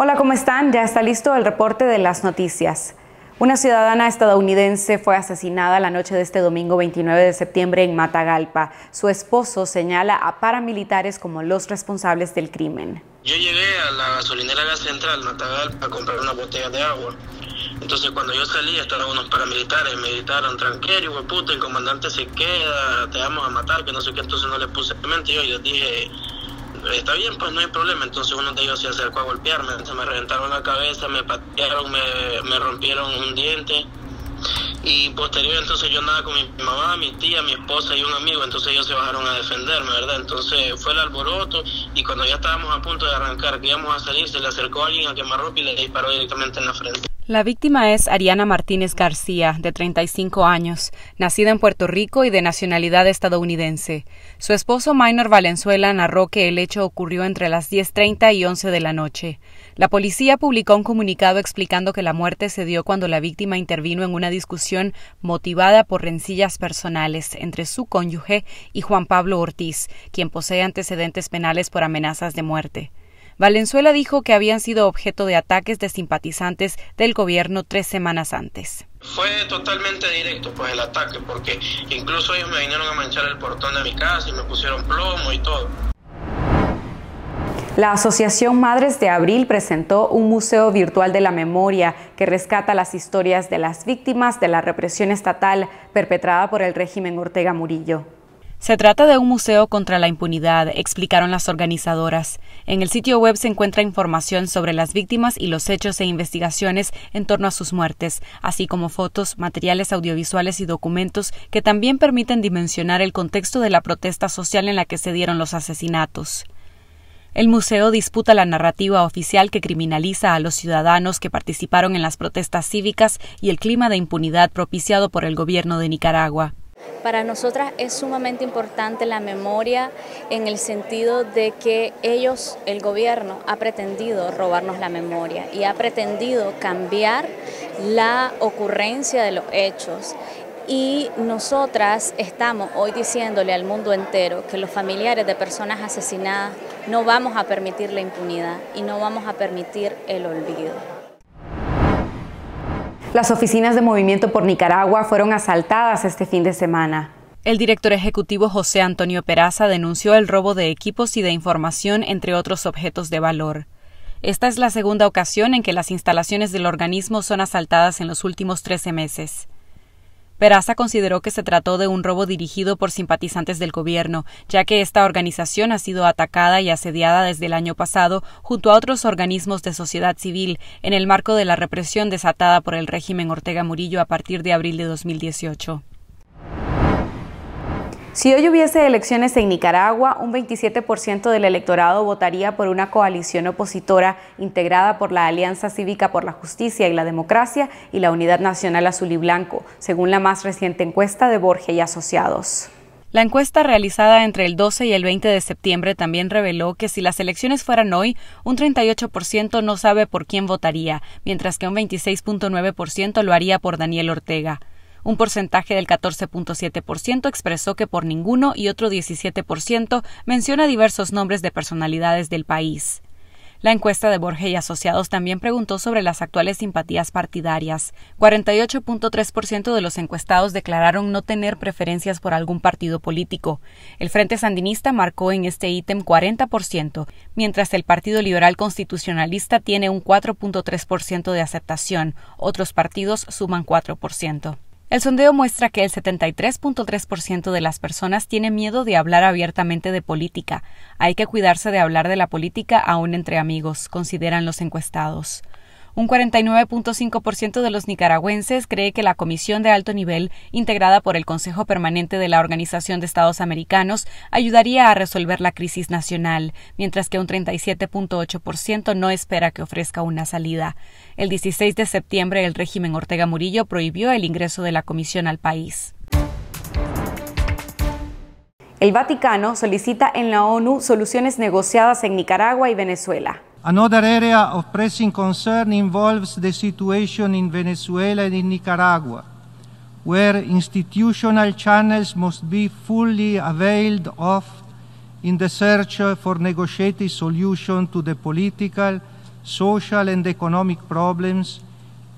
Hola, ¿cómo están? Ya está listo el reporte de las noticias. Una ciudadana estadounidense fue asesinada la noche de este domingo 29 de septiembre en Matagalpa. Su esposo señala a paramilitares como los responsables del crimen. Yo llegué a la gasolinera Gas Central, Matagalpa, a comprar una botella de agua. Entonces cuando yo salí estaban unos paramilitares, me gritaron, tranquero, el comandante se queda, te vamos a matar, que no sé qué, entonces no le puse mente yo les dije está bien, pues no hay problema. Entonces uno de ellos se acercó a golpearme, entonces me reventaron la cabeza, me patearon, me, rompieron un diente. Y posteriormente entonces yo andaba con mi mamá, mi tía, mi esposa y un amigo, entonces ellos se bajaron a defenderme, ¿verdad? Entonces fue el alboroto y cuando ya estábamos a punto de arrancar, que íbamos a salir, se le acercó a alguien a quemarropa y le disparó directamente en la frente. La víctima es Ariana Martínez García, de 35 años, nacida en Puerto Rico y de nacionalidad estadounidense. Su esposo Minor Valenzuela narró que el hecho ocurrió entre las 10.30 y 11 de la noche. La policía publicó un comunicado explicando que la muerte se dio cuando la víctima intervino en una discusión motivada por rencillas personales entre su cónyuge y Juan Pablo Ortiz, quien posee antecedentes penales por amenazas de muerte. Valenzuela dijo que habían sido objeto de ataques de simpatizantes del gobierno tres semanas antes. Fue totalmente directo pues, el ataque, porque incluso ellos me vinieron a manchar el portón de mi casa y me pusieron plomo y todo. La Asociación Madres de Abril presentó un museo virtual de la memoria que rescata las historias de las víctimas de la represión estatal perpetrada por el régimen Ortega Murillo. Se trata de un museo contra la impunidad, explicaron las organizadoras. En el sitio web se encuentra información sobre las víctimas y los hechos e investigaciones en torno a sus muertes, así como fotos, materiales audiovisuales y documentos que también permiten dimensionar el contexto de la protesta social en la que se dieron los asesinatos. El museo disputa la narrativa oficial que criminaliza a los ciudadanos que participaron en las protestas cívicas y el clima de impunidad propiciado por el gobierno de Nicaragua. Para nosotras es sumamente importante la memoria en el sentido de que ellos, el gobierno, ha pretendido robarnos la memoria y ha pretendido cambiar la ocurrencia de los hechos y nosotras estamos hoy diciéndole al mundo entero que los familiares de personas asesinadas no vamos a permitir la impunidad y no vamos a permitir el olvido. Las oficinas de Movimiento por Nicaragua fueron asaltadas este fin de semana. El director ejecutivo José Antonio Peraza denunció el robo de equipos y de información, entre otros objetos de valor. Esta es la segunda ocasión en que las instalaciones del organismo son asaltadas en los últimos 13 meses. Peraza consideró que se trató de un robo dirigido por simpatizantes del gobierno, ya que esta organización ha sido atacada y asediada desde el año pasado junto a otros organismos de sociedad civil en el marco de la represión desatada por el régimen Ortega Murillo a partir de abril de 2018. Si hoy hubiese elecciones en Nicaragua, un 27% del electorado votaría por una coalición opositora integrada por la Alianza Cívica por la Justicia y la Democracia y la Unidad Nacional Azul y Blanco, según la más reciente encuesta de Borges y Asociados. La encuesta realizada entre el 12 y el 20 de septiembre también reveló que si las elecciones fueran hoy, un 38% no sabe por quién votaría, mientras que un 26.9% lo haría por Daniel Ortega. Un porcentaje del 14.7% expresó que por ninguno y otro 17% menciona diversos nombres de personalidades del país. La encuesta de Borges y Asociados también preguntó sobre las actuales simpatías partidarias. 48.3% de los encuestados declararon no tener preferencias por algún partido político. El Frente Sandinista marcó en este ítem 40%, mientras el Partido Liberal Constitucionalista tiene un 4.3% de aceptación. Otros partidos suman 4%. El sondeo muestra que el 73.3% de las personas tiene miedo de hablar abiertamente de política. Hay que cuidarse de hablar de la política aún entre amigos, consideran los encuestados. Un 49.5% de los nicaragüenses cree que la comisión de alto nivel, integrada por el Consejo Permanente de la Organización de Estados Americanos, ayudaría a resolver la crisis nacional, mientras que un 37.8% no espera que ofrezca una salida. El 16 de septiembre, el régimen Ortega Murillo prohibió el ingreso de la comisión al país. El Vaticano solicita en la ONU soluciones negociadas en Nicaragua y Venezuela. Another area of pressing concern involves the situation in Venezuela and in Nicaragua, where institutional channels must be fully availed of in the search for negotiated solution to the political, social and economic problems,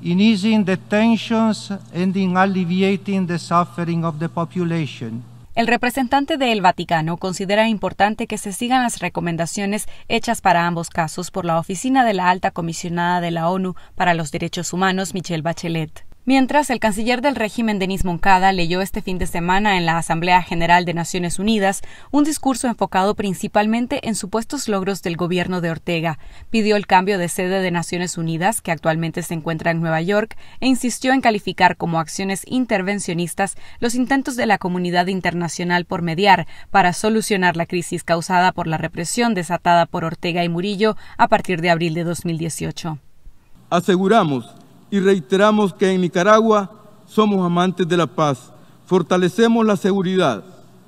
in easing the tensions and in alleviating the suffering of the population. El representante del Vaticano considera importante que se sigan las recomendaciones hechas para ambos casos por la Oficina de la Alta Comisionada de la ONU para los Derechos Humanos, Michelle Bachelet. Mientras, el canciller del régimen, Denis Moncada, leyó este fin de semana en la Asamblea General de Naciones Unidas un discurso enfocado principalmente en supuestos logros del gobierno de Ortega, pidió el cambio de sede de Naciones Unidas, que actualmente se encuentra en Nueva York, e insistió en calificar como acciones intervencionistas los intentos de la comunidad internacional por mediar para solucionar la crisis causada por la represión desatada por Ortega y Murillo a partir de abril de 2018. Aseguramos y reiteramos que en Nicaragua somos amantes de la paz, fortalecemos la seguridad,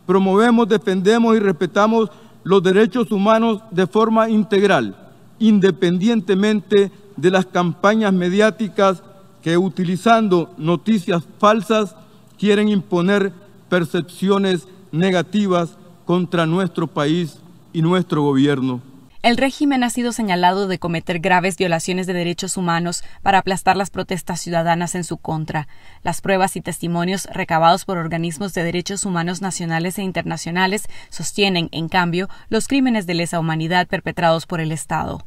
promovemos, defendemos y respetamos los derechos humanos de forma integral, independientemente de las campañas mediáticas que utilizando noticias falsas quieren imponer percepciones negativas contra nuestro país y nuestro gobierno. El régimen ha sido señalado de cometer graves violaciones de derechos humanos para aplastar las protestas ciudadanas en su contra. Las pruebas y testimonios recabados por organismos de derechos humanos nacionales e internacionales sostienen, en cambio, los crímenes de lesa humanidad perpetrados por el Estado.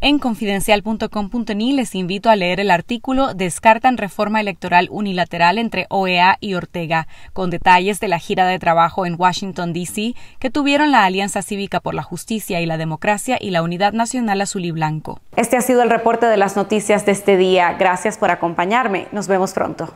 En confidencial.com.ni les invito a leer el artículo Descartan reforma electoral unilateral entre OEA y Ortega, con detalles de la gira de trabajo en Washington, D.C., que tuvieron la Alianza Cívica por la Justicia y la Democracia y la Unidad Nacional Azul y Blanco. Este ha sido el reporte de las noticias de este día. Gracias por acompañarme. Nos vemos pronto.